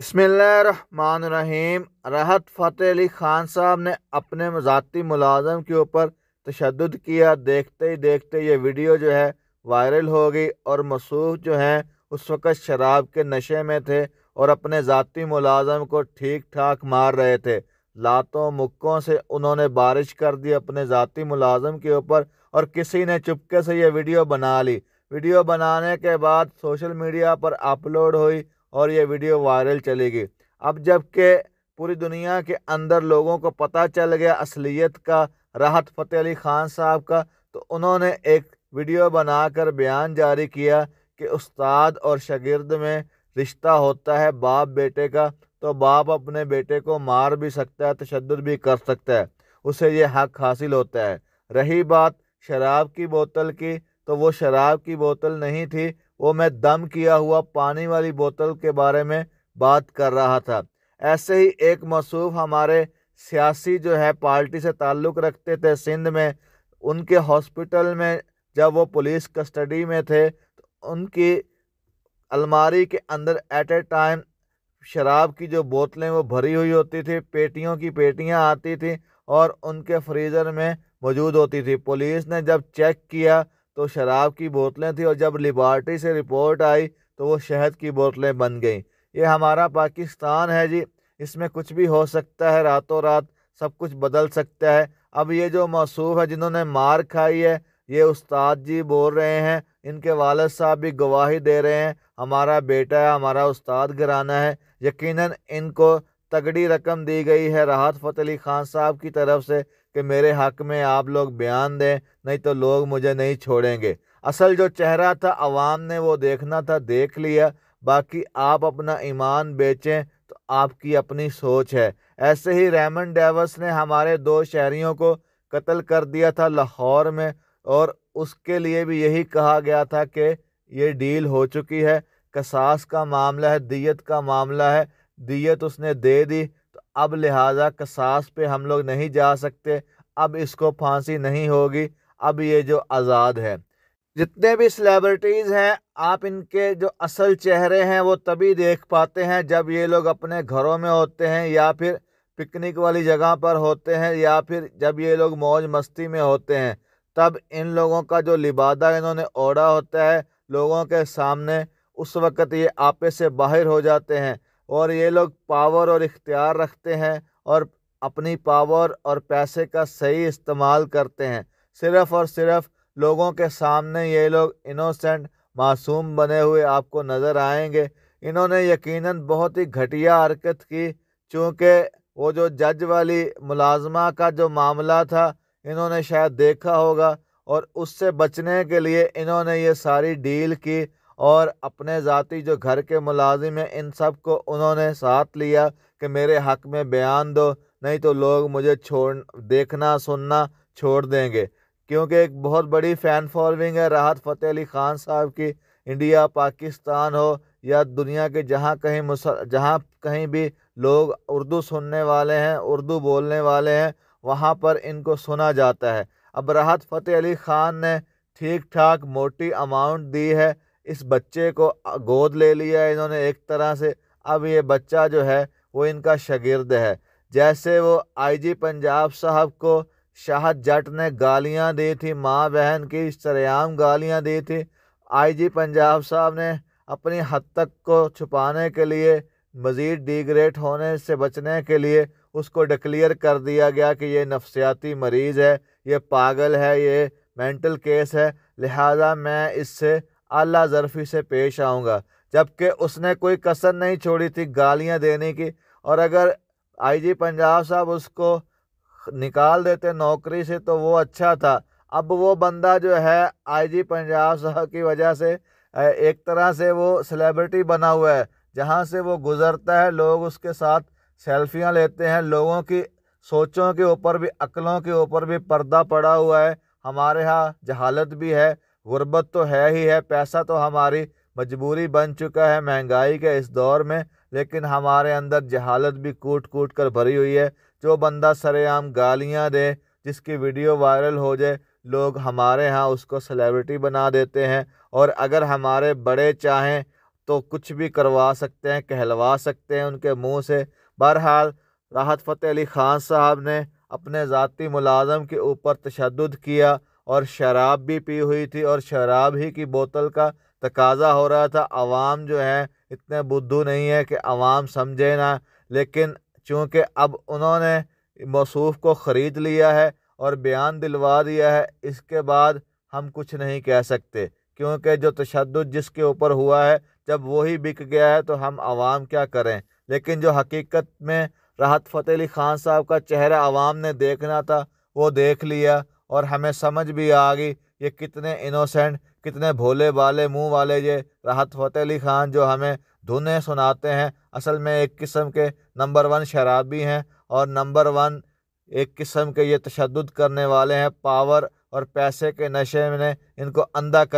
बसमीम राहत फ़तेह अली ख़ान साहब ने अपने ज़ाती मुलाजम के ऊपर तशद किया देखते ही देखते ये वीडियो जो है वायरल हो गई और मसूफ जो हैं उस वक़्त शराब के नशे में थे और अपने ज़ाती मुलाजम को ठीक ठाक मार रहे थे लातों मुक्कों से उन्होंने बारिश कर दी अपने ज़ाती मुलाजम के ऊपर और किसी ने चुपके से ये वीडियो बना ली वीडियो बनाने के बाद सोशल मीडिया पर अपलोड हुई और ये वीडियो वायरल चलेगी अब जबकि पूरी दुनिया के अंदर लोगों को पता चल गया असलियत का राहत फ़तेह अली ख़ान साहब का तो उन्होंने एक वीडियो बनाकर बयान जारी किया कि उस्ताद और शगिर्द में रिश्ता होता है बाप बेटे का तो बाप अपने बेटे को मार भी सकता है तशद भी कर सकता है उसे ये हक हासिल होता है रही बात शराब की बोतल की तो वो शराब की बोतल नहीं थी वो मैं दम किया हुआ पानी वाली बोतल के बारे में बात कर रहा था ऐसे ही एक मसूफ हमारे सियासी जो है पार्टी से ताल्लुक़ रखते थे सिंध में उनके हॉस्पिटल में जब वो पुलिस कस्टडी में थे तो उनकी अलमारी के अंदर एट ए टाइम शराब की जो बोतलें वो भरी हुई होती थी पेटियों की पेटियां आती थी और उनके फ्रीज़र में मौजूद होती थी पुलिस ने जब चेक किया तो शराब की बोतलें थी और जब लिबार्टी से रिपोर्ट आई तो वो शहद की बोतलें बन गई ये हमारा पाकिस्तान है जी इसमें कुछ भी हो सकता है रातों रात सब कुछ बदल सकता है अब ये जो मसूफ है जिन्होंने मार खाई है ये उस्ताद जी बोल रहे हैं इनके वालद साहब भी गवाही दे रहे हैं हमारा बेटा है हमारा उस्ताद घराना है यकीनन इनको तगड़ी रकम दी गई है राहत फ़तेह अली ख़ान साहब की तरफ से कि मेरे हक में आप लोग बयान दें नहीं तो लोग मुझे नहीं छोड़ेंगे असल जो चेहरा था अवाम ने वो देखना था देख लिया बाकी आप अपना ईमान बेचें तो आपकी अपनी सोच है ऐसे ही रेमन डेवस ने हमारे दो शहरीों को कत्ल कर दिया था लाहौर में और उसके लिए भी यही कहा गया था कि ये डील हो चुकी है कसास का मामला है दियत का मामला है दियत उसने दे दी अब लिहाजा कसास पे हम लोग नहीं जा सकते अब इसको फांसी नहीं होगी अब ये जो आज़ाद है जितने भी सेलेब्रिटीज़ हैं आप इनके जो असल चेहरे हैं वो तभी देख पाते हैं जब ये लोग अपने घरों में होते हैं या फिर पिकनिक वाली जगह पर होते हैं या फिर जब ये लोग मौज मस्ती में होते हैं तब इन लोगों का जो लिबादा इन्होंने ओढ़ा होता है लोगों के सामने उस वक़्त ये आपे से बाहर हो जाते हैं और ये लोग पावर और इख्तियार रखते हैं और अपनी पावर और पैसे का सही इस्तेमाल करते हैं सिर्फ़ और सिर्फ़ लोगों के सामने ये लोग इनोसेंट मासूम बने हुए आपको नज़र आएंगे इन्होंने यकीनन बहुत ही घटिया हरकत की चूँकि वो जो जज वाली मुलाजमा का जो मामला था इन्होंने शायद देखा होगा और उससे बचने के लिए इन्होंने ये सारी डील की और अपने ज़ाति जो घर के मुलाजिम हैं इन सब को उन्होंने साथ लिया कि मेरे हक़ में बयान दो नहीं तो लोग मुझे छोड़ देखना सुनना छोड़ देंगे क्योंकि एक बहुत बड़ी फ़ैन फॉलोइंग है राहत फ़तेह अली ख़ान साहब की इंडिया पाकिस्तान हो या दुनिया के जहाँ कहीं मुसल जहाँ कहीं भी लोग उर्दू सुनने वाले हैं उर्दू बोलने वाले हैं वहाँ पर इनको सुना जाता है अब राहत फ़तेह अली ख़ान ने ठीक ठाक मोटी अमाउंट दी है इस बच्चे को गोद ले लिया इन्होंने एक तरह से अब ये बच्चा जो है वो इनका शगिर्द है जैसे वो आईजी पंजाब साहब को शाह जट ने गालियां दी थी माँ बहन की सरेआम गालियां दी थी आईजी पंजाब साहब ने अपनी हद तक को छुपाने के लिए मज़ीद डिग्रेड होने से बचने के लिए उसको डिक्लेयर कर दिया गया कि ये नफसियाती मरीज़ है ये पागल है ये मेंटल केस है लिहाजा मैं इससे अल्लाह जरफी से पेश आऊँगा जबकि उसने कोई कसर नहीं छोड़ी थी गालियाँ देने की और अगर आईजी पंजाब साहब उसको निकाल देते नौकरी से तो वो अच्छा था अब वो बंदा जो है आईजी पंजाब साहब की वजह से एक तरह से वो सेलिब्रिटी बना हुआ है जहाँ से वो गुज़रता है लोग उसके साथ सेल्फियाँ लेते हैं लोगों की सोचों के ऊपर भी अकलों के ऊपर भी पर्दा पड़ा हुआ है हमारे यहाँ जहालत भी है गुर्बत तो है ही है पैसा तो हमारी मजबूरी बन चुका है महंगाई के इस दौर में लेकिन हमारे अंदर जहालत भी कूट कूट कर भरी हुई है जो बंदा सरेआम गालियाँ दे जिसकी वीडियो वायरल हो जाए लोग हमारे यहाँ उसको सेलिब्रिटी बना देते हैं और अगर हमारे बड़े चाहें तो कुछ भी करवा सकते हैं कहलवा सकते हैं उनके मुंह से बहरहाल राहत फ़तेह अली ख़ान साहब ने अपने ज़ाती मुलाजम के ऊपर तशद किया और शराब भी पी हुई थी और शराब ही की बोतल का तकाजा हो रहा था आवाम जो है इतने बुद्धू नहीं है कि आवाम समझे ना लेकिन चूँकि अब उन्होंने मौसूफ को ख़रीद लिया है और बयान दिलवा दिया है इसके बाद हम कुछ नहीं कह सकते क्योंकि जो तशद जिसके ऊपर हुआ है जब वही बिक गया है तो हम आवाम क्या करें लेकिन जो हकीकत में राहत फ़तेह अली ख़ान साहब का चेहरा आवाम ने देखना था वो देख लिया और हमें समझ भी आ गई ये कितने इनोसेंट कितने भोले वाले मुंह वाले ये राहत फतेह अली खान जो हमें धुने सुनाते हैं असल में एक किस्म के नंबर वन शराबी हैं और नंबर वन एक किस्म के ये तशद करने वाले हैं पावर और पैसे के नशे में इनको अंधा कर